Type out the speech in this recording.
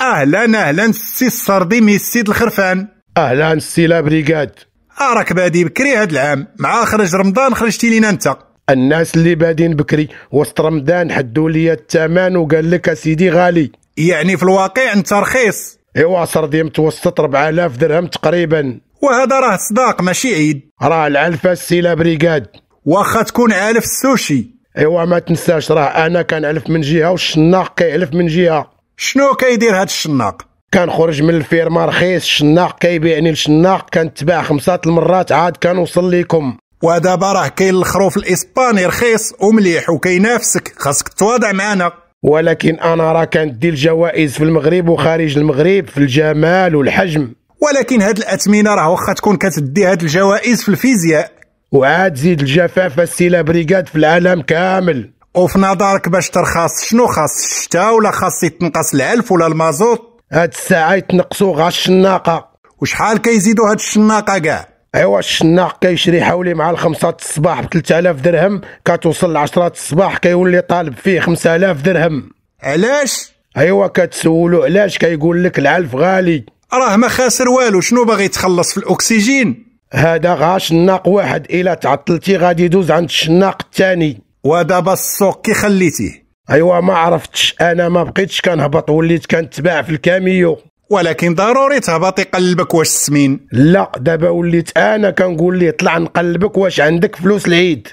اهلا اهلا سي السردي مي السيد الخرفان اهلا سي لابريكاد اراك بادي بكري هاد العام مع خرج رمضان خرجتي لينا انت الناس اللي بادين بكري وسط رمضان حدوا لي الثمن وقال لك اسيدي غالي يعني في الواقع انت رخيص ايوا سردي متوسط 4000 درهم تقريبا وهذا راه صداق ماشي عيد راه العلفه السي لابريكاد واخا تكون عالف السوشي ايوا ما تنساش راه انا كنعلف من جهه والشناق كيعلف من جهه شنو كيدير هاد الشناق كنخرج من الفيرما رخيص الشناق كيبيعني الشناق كنتباع خمسة المرات عاد كنوصل ليكم ودابا راه كاين الخروف الاسباني رخيص ومليح وكينافسك خاصك تواضع معنا ولكن انا راه كندي الجوائز في المغرب وخارج المغرب في الجمال والحجم ولكن هاد الاثمنه راه واخا تكون كتدي هاد الجوائز في الفيزياء وعاد زيد الجفاف لا بريغاد في العالم كامل وفي نظرك باش ترخص شنو خاص الشتاء ولا خاص يتنقص العلف ولا المازوت هاد الساعة يتنقصوا غا الشناقة وشحال كيزيدوا هاد الشناقة كاع ايوا الشناق كيشري حولي مع الخمسة الصباح ب 3000 درهم كتوصل 10 الصباح كيولي طالب فيه 5000 درهم علاش ايوا كتسولو علاش كيقول لك العلف غالي راه ما خاسر والو شنو باغي يتخلص في الاكسجين هذا غا شناق واحد الا تعطلتي غادي يدوز عند الشناق الثاني ودابا السوق كي خليتيه ايوا ما عرفتش انا ما بقيتش كنهبط وليت كنتباع في الكاميو ولكن ضروري تهبط يقلبك واش سمين لا دابا وليت انا كنقول ليه طلع نقلبك واش عندك فلوس العيد